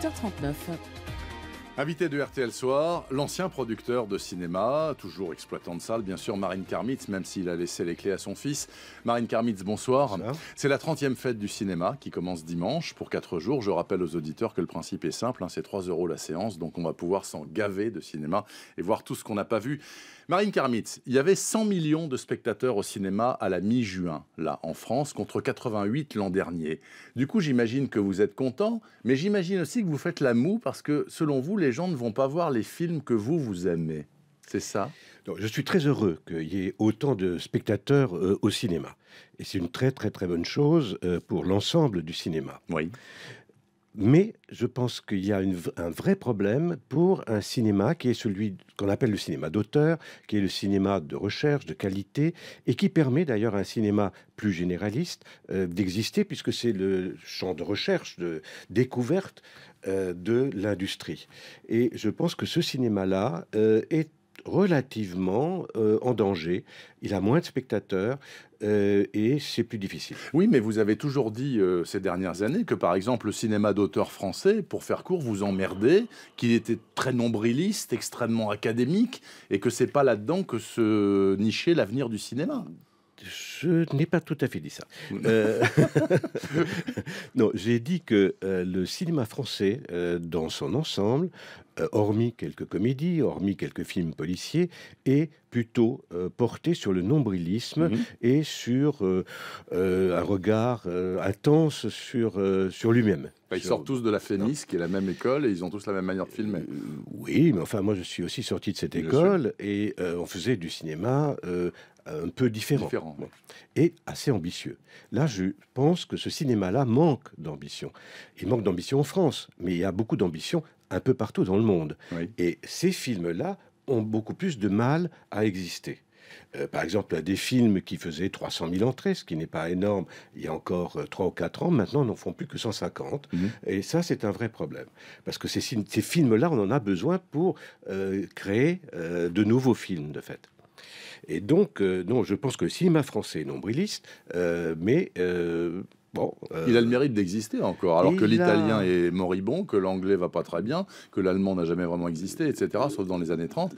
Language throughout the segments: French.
8h39. Invité de RTL Soir, l'ancien producteur de cinéma, toujours exploitant de salle, bien sûr, Marine Karmitz, même s'il a laissé les clés à son fils. Marine Karmitz, bonsoir. C'est la 30e fête du cinéma qui commence dimanche pour 4 jours. Je rappelle aux auditeurs que le principe est simple, hein, c'est 3 euros la séance, donc on va pouvoir s'en gaver de cinéma et voir tout ce qu'on n'a pas vu. Marine Karmitz, il y avait 100 millions de spectateurs au cinéma à la mi-juin, là, en France, contre 88 l'an dernier. Du coup, j'imagine que vous êtes content, mais j'imagine aussi que vous faites la moue parce que, selon vous, les les gens ne vont pas voir les films que vous, vous aimez. C'est ça Donc, Je suis très heureux qu'il y ait autant de spectateurs euh, au cinéma. Et c'est une très très très bonne chose euh, pour l'ensemble du cinéma. Oui. Mais je pense qu'il y a un vrai problème pour un cinéma qui est celui qu'on appelle le cinéma d'auteur, qui est le cinéma de recherche, de qualité, et qui permet d'ailleurs à un cinéma plus généraliste euh, d'exister, puisque c'est le champ de recherche, de découverte euh, de l'industrie. Et je pense que ce cinéma-là euh, est relativement euh, en danger. Il a moins de spectateurs euh, et c'est plus difficile. Oui, mais vous avez toujours dit euh, ces dernières années que, par exemple, le cinéma d'auteur français, pour faire court, vous emmerdez, qu'il était très nombriliste, extrêmement académique, et que c'est pas là-dedans que se nichait l'avenir du cinéma. Je n'ai pas tout à fait dit ça. Euh, non, j'ai dit que euh, le cinéma français, euh, dans son ensemble, hormis quelques comédies, hormis quelques films policiers, est plutôt porté sur le nombrilisme mhm. et sur un regard intense sur, sur lui-même. Bah, ils sortent tous de la Fénice, qui est la même école, et ils ont tous la même manière de filmer. oui, mais enfin, moi, je suis aussi sorti de cette école, et on faisait du cinéma un peu différent. différent et assez ambitieux. Là, je pense que ce cinéma-là manque d'ambition. Il manque d'ambition en France, mais il y a beaucoup d'ambition un peu partout dans le monde. Et ces films-là ont beaucoup plus de mal à exister. Euh, par exemple, il y a des films qui faisaient 300 000 entrées, ce qui n'est pas énorme, il y a encore 3 euh, ou 4 ans, maintenant n'en font plus que 150. Mhm. Et ça, c'est un vrai problème. Parce que ces, films-là, on en a besoin pour euh, créer de nouveaux films, de fait. Et donc, euh, non, je pense que le cinéma français est nombriliste, euh, mais euh, Bon, Il a le mérite d'exister encore, alors que l'italien est moribond, que l'anglais va pas très bien, que l'allemand n'a jamais vraiment existé, etc., sauf dans les années 30.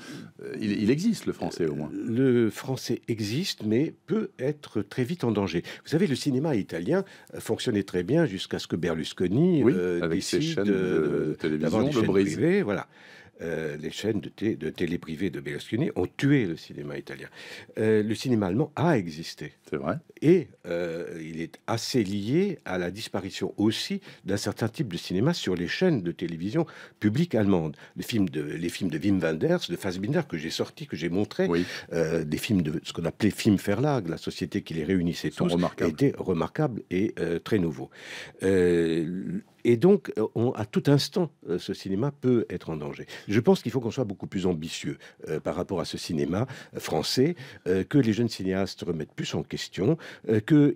Il, existe, le français au moins. Le français existe, mais peut être très vite en danger. Vous savez, le cinéma italien fonctionnait très bien jusqu'à ce que Berlusconi avec ses chaînes de, télévision, le voilà. Euh, les chaînes de, de, télé privée de Berlusconi ont tué le cinéma italien. Euh, le cinéma allemand a existé. C'est vrai. Et euh, il est assez lié à la disparition aussi d'un certain type de cinéma sur les chaînes de télévision publiques allemandes. Les films de, les films de Wim Wenders, de Fassbinder, que j'ai sortis, que j'ai montrés, des films de ce qu'on appelait Film Ferlag », la société qui les réunissait tous, remarquables. étaient remarquables et très nouveaux. Et donc, euh, à tout instant, euh, ce cinéma peut être en danger. Je pense qu'il faut qu'on soit beaucoup plus ambitieux euh, par rapport à ce cinéma français, que les jeunes cinéastes remettent plus en question, que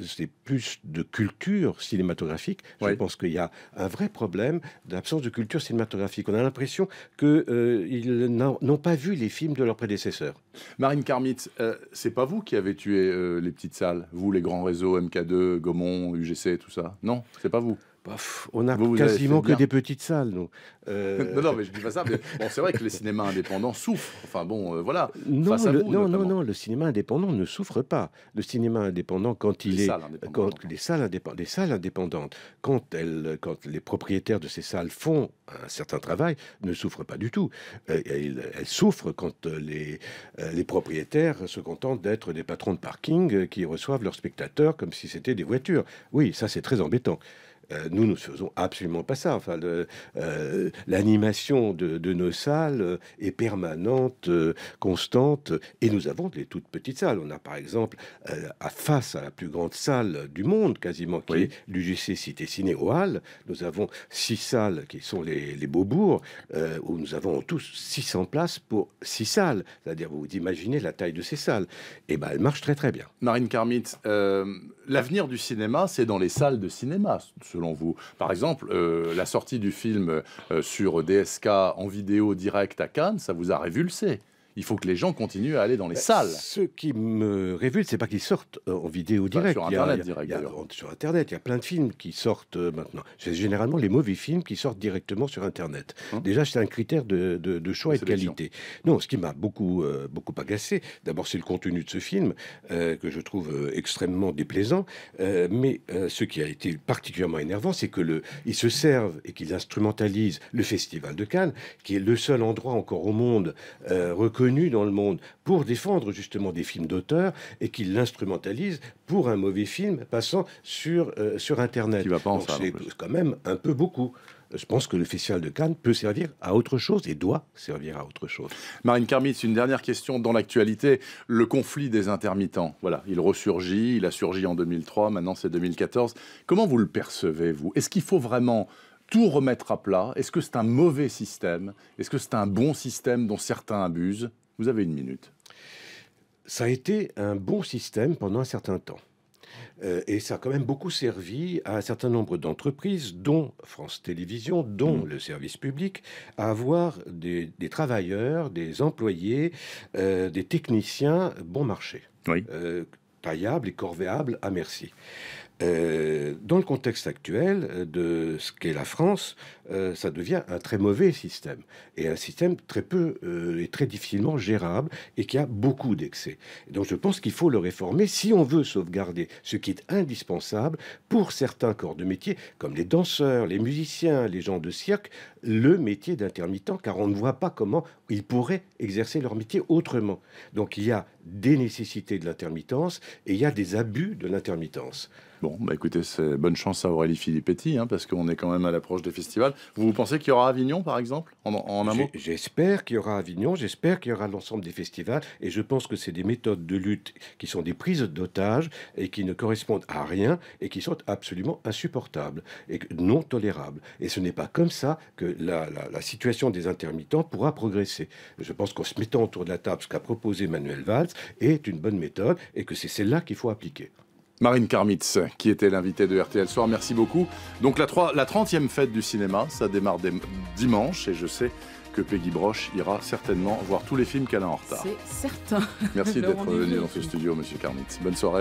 c'est plus de culture cinématographique. Je pense qu'il y a un vrai problème d'absence de culture cinématographique. On a l'impression qu'ils n'ont pas vu les films de leurs prédécesseurs. Marine Karmitz, c'est pas vous qui avez tué les petites salles, vous les grands réseaux MK2, Gaumont, UGC, tout ça. Non, c'est pas vous. Bah, on a quasiment que des petites salles, nous. Euh, non, non, mais je dis pas ça. c'est vrai que les cinémas indépendants souffrent. Enfin bon, euh, voilà. Non, non, non, le cinéma indépendant ne souffre pas. Le cinéma indépendant, quand il est, quand les salles, indépendantes, les salles indépendantes, quand elles, quand les propriétaires de ces salles font un certain travail, ne souffrent pas du tout. Euh, elles, souffrent quand les les propriétaires se contentent d'être des patrons de parking qui reçoivent leurs spectateurs comme si c'était des voitures. Oui, ça c'est très embêtant. Euh, nous, nous ne faisons absolument pas ça. Enfin, euh, l'animation de, nos salles est permanente, euh, constante, et nous avons des toutes petites salles. On a par exemple à face à la plus grande salle du monde, quasiment, qui est l'UGC Cité Ciné Nous avons six salles qui sont les, les où nous avons tous 600 places pour six salles. C'est-à-dire, vous vous imaginez la taille de ces salles. Et eh ben, elle marche très très bien. Marine Carmit, l'avenir du cinéma, c'est dans les salles de cinéma selon vous Par exemple, euh, la sortie du film euh, sur DSK en vidéo directe à Cannes, ça vous a révulsé il faut que les gens continuent à aller dans les bah, salles. Ce qui me révulse, c'est pas qu'ils sortent euh, en vidéo directe. Bah, sur Internet, direct, Sur Internet, il y a plein de films qui sortent euh, maintenant. C'est généralement les mauvais films qui sortent directement sur Internet. Hein Déjà, c'est un critère de, choix et de qualité. Non, ce qui m'a beaucoup, euh, beaucoup agacé, d'abord, c'est le contenu de ce film que je trouve extrêmement déplaisant. mais ce qui a été particulièrement énervant, c'est que le, ils se servent et qu'ils instrumentalisent le Festival de Cannes, qui est le seul endroit encore au monde reconnu venu dans le monde pour défendre justement des films d'auteur et qu'il l'instrumentalise pour un mauvais film passant sur, euh, sur Internet. va pas en C'est quand même un peu beaucoup je pense que le festival de Cannes peut servir à autre chose et doit servir à autre chose. Marine Karmitz, une dernière question dans l'actualité. Le conflit des intermittents, voilà, il ressurgit, il a surgi en 2003, maintenant c'est 2014. Comment vous le percevez, vous Est-ce qu'il faut vraiment tout remettre à plat Est-ce que c'est un mauvais système Est-ce que c'est un bon système dont certains abusent Vous avez une minute. Ça a été un bon système pendant un certain temps. Euh, et ça a quand même beaucoup servi à un certain nombre d'entreprises, dont France Télévisions, dont mm. le service public, à avoir des, travailleurs, des employés, euh, des techniciens bon marché, euh, taillables et corvéables à merci. Euh, dans le contexte actuel euh, de ce qu'est la France, euh, ça devient un très mauvais système et un système très peu et très difficilement gérable et qui a beaucoup d'excès. Donc je pense qu'il faut le réformer si on veut sauvegarder ce qui est indispensable pour certains corps de métier, comme les danseurs, les musiciens, les gens de cirque, le métier d'intermittent, car on ne voit pas comment ils pourraient exercer leur métier autrement. Donc il y a des nécessités de l'intermittence et il y a des abus de l'intermittence. Bon, bah écoutez, bonne chance à Aurélie Filippetti, hein, parce qu'on est quand même à l'approche des festivals. Vous, pensez qu'il y aura Avignon, par exemple, en, en J'espère qu'il y aura Avignon, j'espère qu'il y aura l'ensemble des festivals, et je pense que c'est des méthodes de lutte qui sont des prises d'otages et qui ne correspondent à rien et qui sont absolument insupportables et non tolérables. Et ce n'est pas comme ça que la, la situation des intermittents pourra progresser. Je pense qu'en se mettant autour de la table, ce qu'a proposé Manuel Valls, est une bonne méthode et que c'est celle-là qu'il faut appliquer. Marine Karmitz, qui était l'invitée de RTL Soir, merci beaucoup. Donc la, 3, 30e fête du cinéma, ça démarre dimanche et je sais que Peggy Broche ira certainement voir tous les films qu'elle a en retard. C'est certain. Merci d'être venu dans ce studio, Monsieur Karmitz. Bonne soirée.